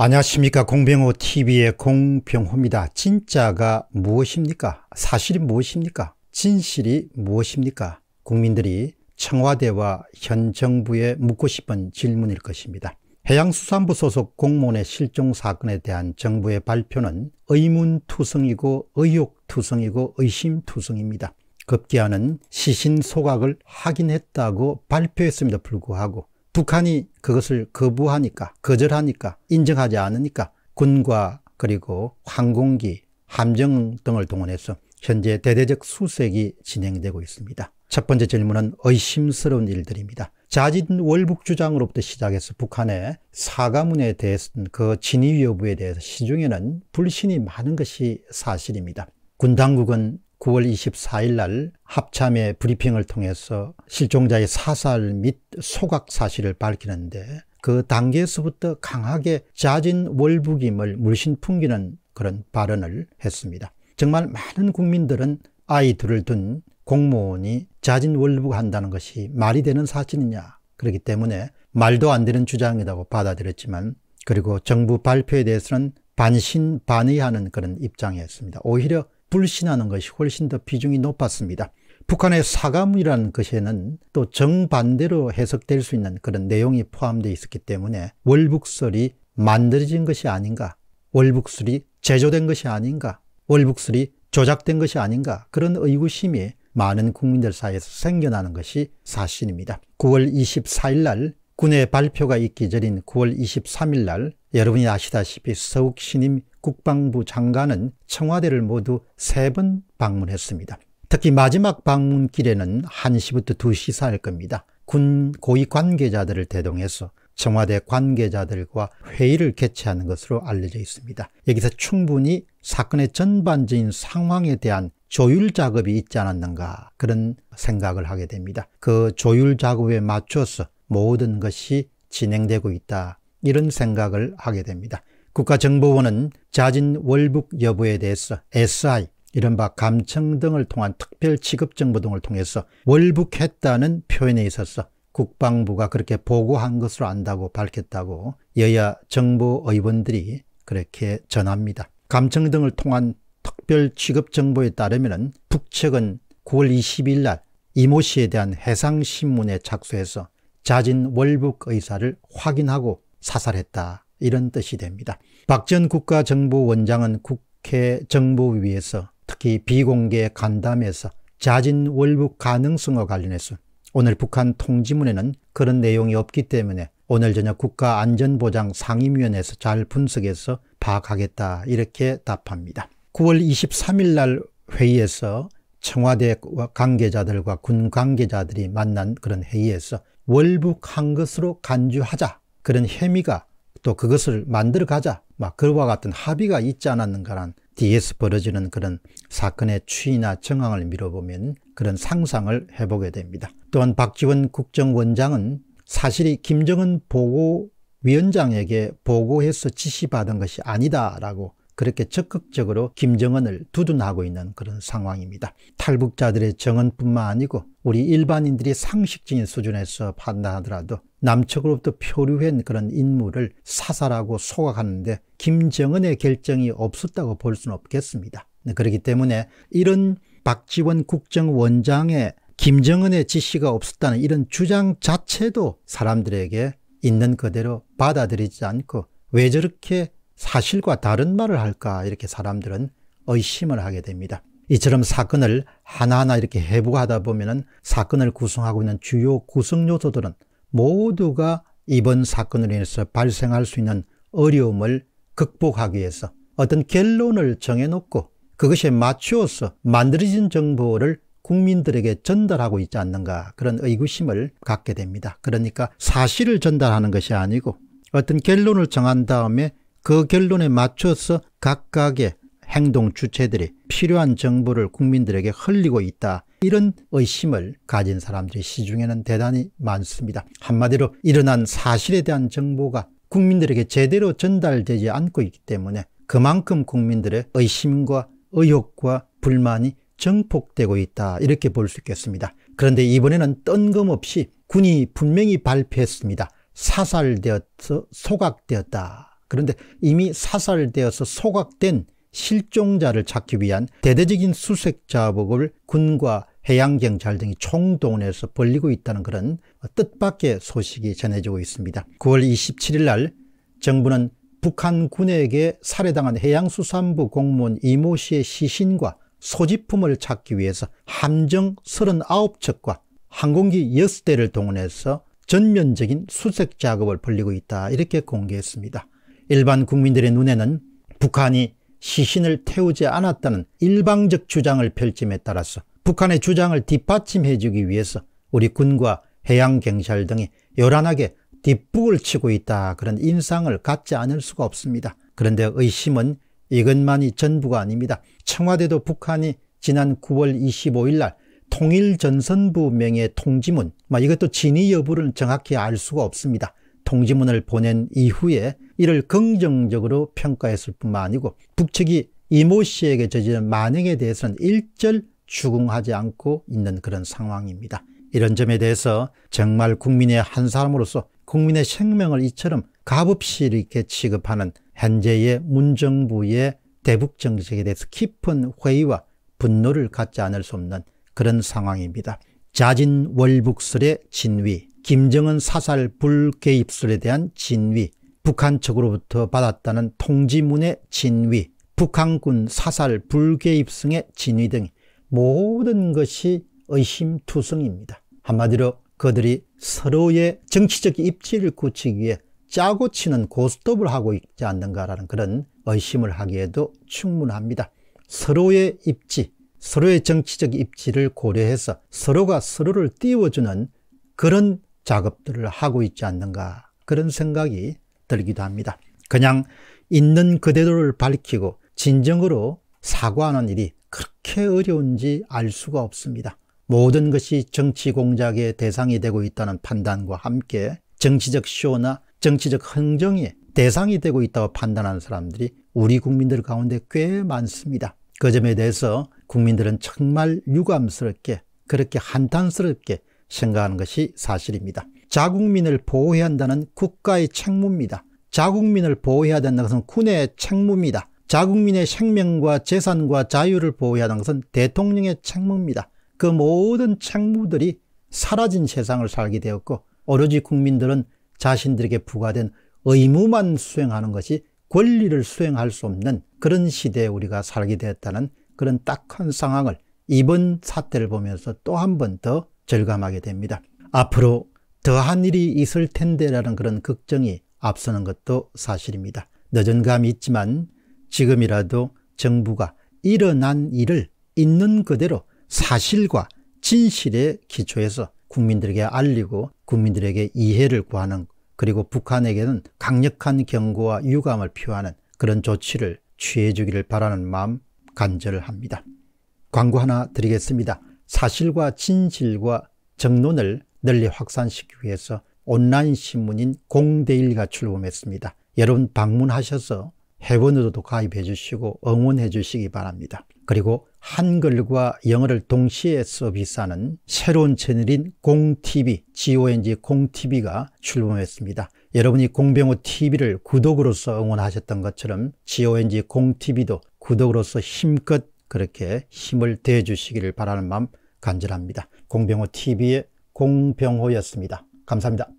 안녕하십니까 공병호 TV의 공병호입니다. 진짜가 무엇입니까? 사실이 무엇입니까? 진실이 무엇입니까? 국민들이 청와대와 현 정부에 묻고 싶은 질문일 것입니다. 해양수산부 소속 공무원의 실종 사건에 대한 정부의 발표는 의문투성이고 의혹투성이고 의심투성입니다. 급기야는 시신 소각을 확인했다고 발표했음에도 불구하고 북한이 그것을 거부하니까, 거절하니까, 인정하지 않으니까 군과 그리고 항공기, 함정 등을 동원해서 현재 대대적 수색이 진행되고 있습니다. 첫 번째 질문은 의심스러운 일들입니다. 자진 월북 주장으로부터 시작해서 북한의 사과문에 대해서그 진위 여부에 대해서 시중에는 불신이 많은 것이 사실입니다. 군 당국은 9월 24일 날 합참의 브리핑을 통해서 실종자의 사살 및 소각 사실을 밝히는데 그 단계에서부터 강하게 자진 월북임을 물씬 풍기는 그런 발언을 했습니다. 정말 많은 국민들은 아이 둘을 둔 공무원이 자진 월북한다는 것이 말이 되는 사실이냐. 그렇기 때문에 말도 안 되는 주장이라고 받아들였지만 그리고 정부 발표에 대해서는 반신반의하는 그런 입장이었습니다. 오히려 불신하는 것이 훨씬 더 비중이 높았습니다. 북한의 사과문이라는 것에는 또 정반대로 해석될 수 있는 그런 내용이 포함되어 있었기 때문에 월북설이 만들어진 것이 아닌가 월북설이 제조된 것이 아닌가 월북설이 조작된 것이 아닌가 그런 의구심이 많은 국민들 사이에서 생겨나는 것이 사실입니다. 9월 24일 날 군의 발표가 있기 전인 9월 23일 날 여러분이 아시다시피 서욱 신임 국방부 장관은 청와대를 모두 세 번 방문했습니다. 특히 마지막 방문길에는 1시부터 2시 사이일 겁니다. 군 고위 관계자들을 대동해서 청와대 관계자들과 회의를 개최하는 것으로 알려져 있습니다. 여기서 충분히 사건의 전반적인 상황에 대한 조율 작업이 있지 않았는가 그런 생각을 하게 됩니다. 그 조율 작업에 맞춰서 모든 것이 진행되고 있다 이런 생각을 하게 됩니다. 국가정보원은 자진 월북 여부에 대해서 SI, 이른바 감청 등을 통한 특별 취급 정보 등을 통해서 월북했다는 표현에 있어서 국방부가 그렇게 보고한 것으로 안다고 밝혔다고 여야 정보 의원들이 그렇게 전합니다. 감청 등을 통한 특별 취급 정보에 따르면 북측은 9월 2 2일날 이모 씨에 대한 해상신문에 착수해서 자진 월북 의사를 확인하고 사살했다 이런 뜻이 됩니다. 박 전 국가정보원장은 국회 정보위에서 특히 비공개 간담회에서 자진 월북 가능성과 관련해서 오늘 북한 통지문에는 그런 내용이 없기 때문에 오늘 저녁 국가안전보장 상임위원회에서 잘 분석해서 파악하겠다 이렇게 답합니다. 9월 23일 날 회의에서 청와대 관계자들과 군 관계자들이 만난 그런 회의에서 월북한 것으로 간주하자 그런 혐의가 또 그것을 만들어 가자. 막 그와 같은 합의가 있지 않았는가란 뒤에서 벌어지는 그런 사건의 추이나 정황을 미뤄보면 그런 상상을 해보게 됩니다. 또한 박지원 국정원장은 사실이 김정은 보고 위원장에게 보고해서 지시받은 것이 아니다라고 그렇게 적극적으로 김정은을 두둔하고 있는 그런 상황입니다. 탈북자들의 정언뿐만 아니고 우리 일반인들이 상식적인 수준에서 판단하더라도 남측으로부터 표류한 그런 인물을 사살하고 소각하는데 김정은의 결정이 없었다고 볼 수는 없겠습니다. 그렇기 때문에 이런 박지원 국정원장의 김정은의 지시가 없었다는 이런 주장 자체도 사람들에게 있는 그대로 받아들이지 않고 왜 저렇게 사실과 다른 말을 할까 이렇게 사람들은 의심을 하게 됩니다. 이처럼 사건을 하나하나 이렇게 해부하다 보면은 사건을 구성하고 있는 주요 구성 요소들은 모두가 이번 사건으로 인해서 발생할 수 있는 어려움을 극복하기 위해서 어떤 결론을 정해놓고 그것에 맞추어서 만들어진 정보를 국민들에게 전달하고 있지 않는가 그런 의구심을 갖게 됩니다. 그러니까 사실을 전달하는 것이 아니고 어떤 결론을 정한 다음에 그 결론에 맞춰서 각각의 행동 주체들이 필요한 정보를 국민들에게 흘리고 있다. 이런 의심을 가진 사람들이 시중에는 대단히 많습니다. 한마디로 일어난 사실에 대한 정보가 국민들에게 제대로 전달되지 않고 있기 때문에 그만큼 국민들의 의심과 의혹과 불만이 증폭되고 있다 이렇게 볼 수 있겠습니다. 그런데 이번에는 뜬금없이 군이 분명히 발표했습니다. 사살되어서 소각되었다. 그런데 이미 사살되어서 소각된 실종자를 찾기 위한 대대적인 수색 작업을 군과 해양경찰 등이 총동원해서 벌리고 있다는 그런 뜻밖의 소식이 전해지고 있습니다. 9월 27일 날 정부는 북한 군에게 살해당한 해양수산부 공무원 이모 씨의 시신과 소지품을 찾기 위해서 함정 39척과 항공기 6대를 동원해서 전면적인 수색 작업을 벌리고 있다 이렇게 공개했습니다. 일반 국민들의 눈에는 북한이 시신을 태우지 않았다는 일방적 주장을 펼침에 따라서 북한의 주장을 뒷받침해주기 위해서 우리 군과 해양경찰 등이 요란하게 뒷북을 치고 있다 그런 인상을 갖지 않을 수가 없습니다. 그런데 의심은 이것만이 전부가 아닙니다. 청와대도 북한이 지난 9월 25일 날 통일전선부 명의 통지문, 뭐 이것도 진위 여부를 정확히 알 수가 없습니다. 통지문을 보낸 이후에 이를 긍정적으로 평가했을 뿐만 아니고 북측이 이모 씨에게 저지른 만행에 대해서는 일절 추궁하지 않고 있는 그런 상황입니다. 이런 점에 대해서 정말 국민의 한 사람으로서 국민의 생명을 이처럼 값없이 이렇게 취급하는 현재의 문정부의 대북 정책에 대해서 깊은 회의와 분노를 갖지 않을 수 없는 그런 상황입니다. 자진 월북설의 진위, 김정은 사살 불개입술에 대한 진위, 북한 측으로부터 받았다는 통지문의 진위, 북한군 사살 불개입승의 진위 등 모든 것이 의심투성입니다. 한마디로 그들이 서로의 정치적 입지를 굳히기 위해 짜고 치는 고스톱을 하고 있지 않는가라는 그런 의심을 하기에도 충분합니다. 서로의 입지, 서로의 정치적 입지를 고려해서 서로가 서로를 띄워주는 그런 작업들을 하고 있지 않는가 그런 생각이 들기도 합니다. 그냥 있는 그대로를 밝히고 진정으로 사과하는 일이 그렇게 어려운지 알 수가 없습니다. 모든 것이 정치 공작의 대상이 되고 있다는 판단과 함께 정치적 쇼나 정치적 흥정이 대상이 되고 있다고 판단하는 사람들이 우리 국민들 가운데 꽤 많습니다. 그 점에 대해서 국민들은 정말 유감스럽게 그렇게 한탄스럽게 생각하는 것이 사실입니다. 자국민을 보호해야 한다는 국가의 책무입니다. 자국민을 보호해야 된다는 것은 군의 책무입니다. 자국민의 생명과 재산과 자유를 보호해야 하는 것은 대통령의 책무입니다. 그 모든 책무들이 사라진 세상을 살게 되었고 오로지 국민들은 자신들에게 부과된 의무만 수행하는 것이 권리를 수행할 수 없는 그런 시대에 우리가 살게 되었다는 그런 딱한 상황을 이번 사태를 보면서 또 한 번 더 절감하게 됩니다. 앞으로 더한 일이 있을 텐데라는 그런 걱정이 앞서는 것도 사실입니다. 늦은 감이 있지만 지금이라도 정부가 일어난 일을 있는 그대로 사실과 진실의 기초에서 국민들에게 알리고 국민들에게 이해를 구하는 그리고 북한에게는 강력한 경고와 유감을 표하는 그런 조치를 취해 주기를 바라는 마음 간절합니다. 광고 하나 드리겠습니다. 사실과 진실과 정론을 널리 확산시키기 위해서 온라인 신문인 공대일가 출범했습니다. 여러분 방문하셔서 회원으로도 가입해 주시고 응원해 주시기 바랍니다. 그리고 한글과 영어를 동시에 서비스하는 새로운 채널인 공TV, GONG 공TV가 출범했습니다. 여러분이 공병호 TV를 구독으로서 응원하셨던 것처럼 GONG 공TV도 구독으로서 힘껏 그렇게 힘을 대주시기를 바라는 마음 간절합니다. 공병호 TV의 공병호였습니다. 감사합니다.